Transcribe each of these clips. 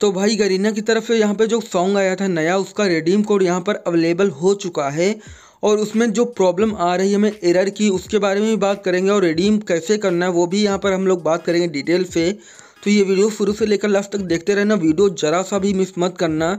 तो भाई गरीना की तरफ से यहाँ पे जो सॉन्ग आया था नया उसका रिडीम कोड यहाँ पर अवेलेबल हो चुका है और उसमें जो प्रॉब्लम आ रही है हमें एरर की उसके बारे में भी बात करेंगे और रिडीम कैसे करना है वो भी यहाँ पर हम लोग बात करेंगे डिटेल से तो ये वीडियो शुरू से लेकर लास्ट तक देखते रहना वीडियो जरा सा भी मिस मत करना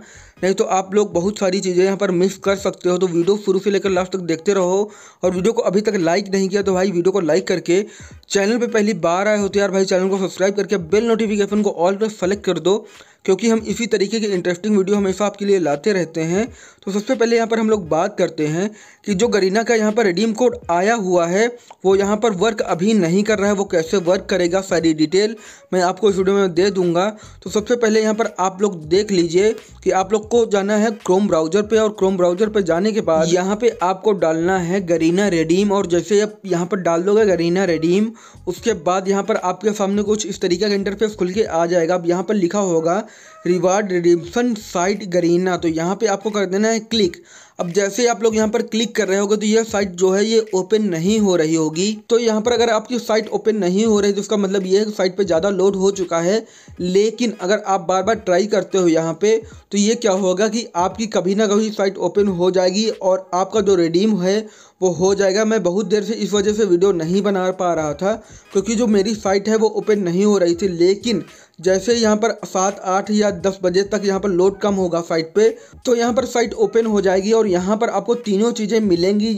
नहीं तो आप लोग बहुत सारी चीज़ें यहाँ पर मिस कर सकते हो तो वीडियो शुरू से लेकर लास्ट तक देखते रहो और वीडियो को अभी तक लाइक नहीं किया तो भाई वीडियो को लाइक करके चैनल पर पहली बार आए हो तो यार भाई चैनल को सब्सक्राइब करके बेल नोटिफिकेशन को ऑल पर सेलेक्ट कर दो क्योंकि हम इसी तरीके की इंटरेस्टिंग वीडियो हमेशा आपके लिए लाते रहते हैं तो सबसे पहले यहाँ पर हम लोग बात करते हैं कि जो गरीना का यहाँ पर रिडीम कोड आया हुआ है वो यहाँ पर वर्क अभी नहीं कर रहा है वो कैसे वर्क करेगा सारी डिटेल मैं आपको इस वीडियो में दे दूँगा तो सबसे पहले यहाँ पर आप लोग देख लीजिए कि आप लोग को जाना है क्रोम ब्राउजर पर और क्रोम ब्राउजर पर जाने के बाद यहाँ पर आपको डालना है गरीना रेडीम और जैसे आप यहाँ पर डाल दोगे गरीना रेडीम उसके बाद यहाँ पर आपके सामने कुछ इस तरीके का इंटरफेस खुल के आ जाएगा अब यहाँ पर लिखा होगा रिवार्ड रिडिम्पशन साइट गरीना तो यहाँ पे आपको कर देना है क्लिक अब जैसे आप लोग यहाँ पर क्लिक कर रहे होगे तो यह साइट जो है ये ओपन नहीं हो रही होगी तो यहाँ पर अगर आपकी साइट ओपन नहीं हो रही तो उसका मतलब ये है कि साइट पर ज़्यादा लोड हो चुका है लेकिन अगर आप बार बार ट्राई करते हो यहाँ पे तो ये क्या होगा कि आपकी कभी ना कभी साइट ओपन हो जाएगी और आपका जो रिडीम है वो हो जाएगा मैं बहुत देर से इस वजह से वीडियो नहीं बना पा रहा था क्योंकि जो मेरी साइट है वो ओपन नहीं हो रही थी लेकिन जैसे यहाँ पर सात आठ या दस बजे तक यहाँ पर लोड कम होगा साइट पे तो यहाँ पर साइट ओपन हो जाएगी और और यहाँ पर आपको तीनों चीज़ें मिलेंगी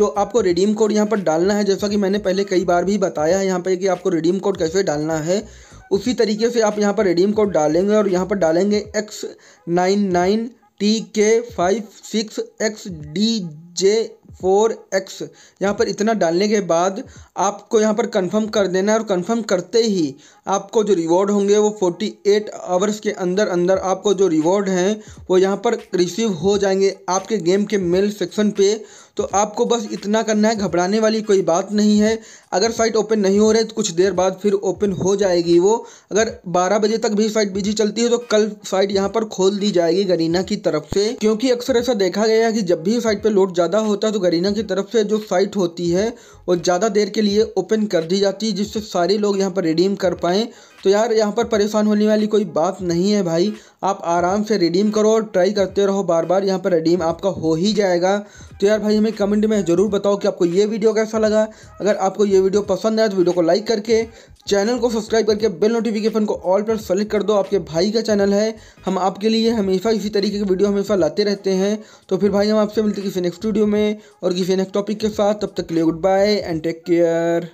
जो आपको रिडीम कोड यहाँ पर डालना है जैसा कि मैंने पहले कई बार भी बताया है यहाँ पर कि आपको रिडीम कोड कैसे डालना है उसी तरीके से आप यहाँ पर रिडीम कोड डालेंगे और यहाँ पर डालेंगे X nine nine T K five six X D J four X यहाँ पर इतना डालने के बाद आपको यहाँ पर कंफर्म कर देना है और कंफर्म करते ही आपको जो रिवॉर्ड होंगे वो फोर्टी एट आवर्स के अंदर अंदर आपको जो रिवॉर्ड हैं वो यहाँ पर रिसीव हो जाएंगे आपके गेम के मेल सेक्शन पे तो आपको बस इतना करना है घबराने वाली कोई बात नहीं है अगर साइट ओपन नहीं हो रही तो कुछ देर बाद फिर ओपन हो जाएगी वो अगर 12 बजे तक भी साइट बिजी चलती है तो कल साइट यहाँ पर खोल दी जाएगी गरीना की तरफ से क्योंकि अक्सर ऐसा देखा गया है कि जब भी साइट पर लोड ज़्यादा होता है तो गरीना की तरफ से जो साइट होती है वो ज़्यादा देर के लिए ओपन कर दी जाती है जिससे सारे लोग यहाँ पर रिडीम कर पाएँ तो यार यहाँ पर परेशान होने वाली कोई बात नहीं है भाई आप आराम से रिडीम करो और ट्राई करते रहो बार बार यहाँ पर रिडीम आपका हो ही जाएगा तो यार भाई हमें कमेंट में ज़रूर बताओ कि आपको ये वीडियो कैसा लगा अगर आपको ये वीडियो पसंद आया तो वीडियो को लाइक करके चैनल को सब्सक्राइब करके बेल नोटिफिकेशन को ऑल पर सेलेक्ट कर दो आपके भाई का चैनल है हम आपके लिए हमेशा इसी तरीके की वीडियो हमेशा लाते रहते हैं तो फिर भाई हम आपसे मिलते किसी नेक्स्ट वीडियो में और किसी नेक्स्ट टॉपिक के साथ तब तक के लिए good bye and take care